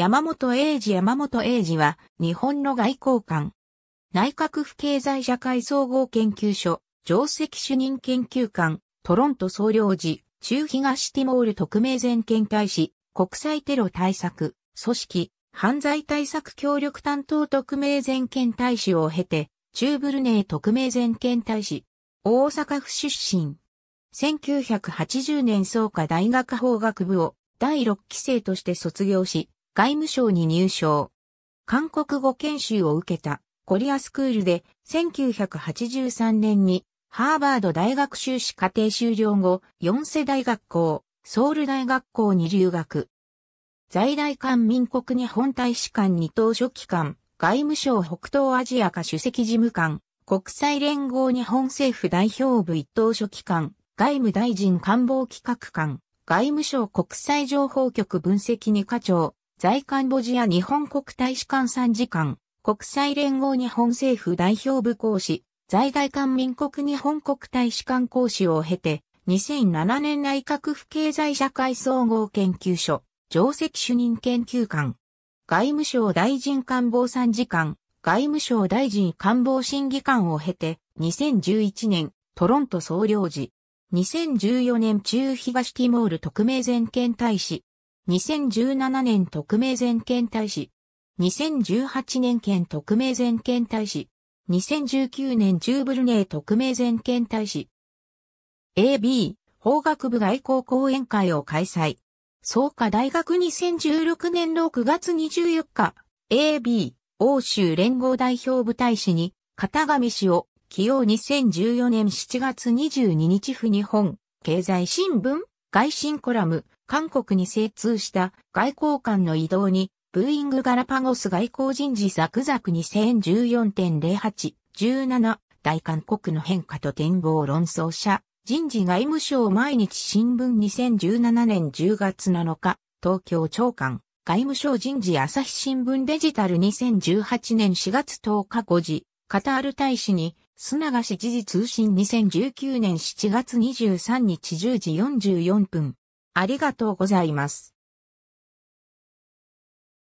山本英二山本英二は日本の外交官。内閣府経済社会総合研究所、上席主任研究官、トロント総領事、中東ティモール特命全権大使、国際テロ対策、組織、犯罪対策協力担当特命全権大使を経て、中ブルネー特命全権大使、大阪府出身。1980年創価大学法学部を第6期生として卒業し、外務省に入省。韓国語研修を受けたコリアスクールで1983年にハーバード大学修士課程修了後、四世大学校、ソウル大学校に留学。在来館民国日本大使館二等書記官、外務省北東アジア課主席事務官、国際連合日本政府代表部一等書記官、外務大臣官房企画官、外務省国際情報局分析二課長、在カンボジア日本国大使館参事官、国際連合日本政府代表部講師、在外官民国日本国大使館講師を経て、2007年内閣府経済社会総合研究所、上席主任研究官、外務省大臣官房参事官、外務省大臣官房審議官を経て、2011年、トロント総領事、2014年中東ティモール特命全権大使、2017年特命全権大使、2018年県特命全権大使、2019年ューブルネー特命全権大使、AB、法学部外交講演会を開催。創価大学2016年6月24日、AB、欧州連合代表部大使に、片上氏を起用2014年7月22日府日本、経済新聞、外信コラム、韓国に精通した外交官の移動に、ブーイングガラパゴス外交人事ザクザク2014.08、17、大韓国の変化と展望論争者、人事外務省毎日新聞2017年10月7日、東京長官、外務省人事朝日新聞デジタル2018年4月10日5時、カタール大使に、砂賀市時事通信2019年7月23日10時44分、ありがとうございます。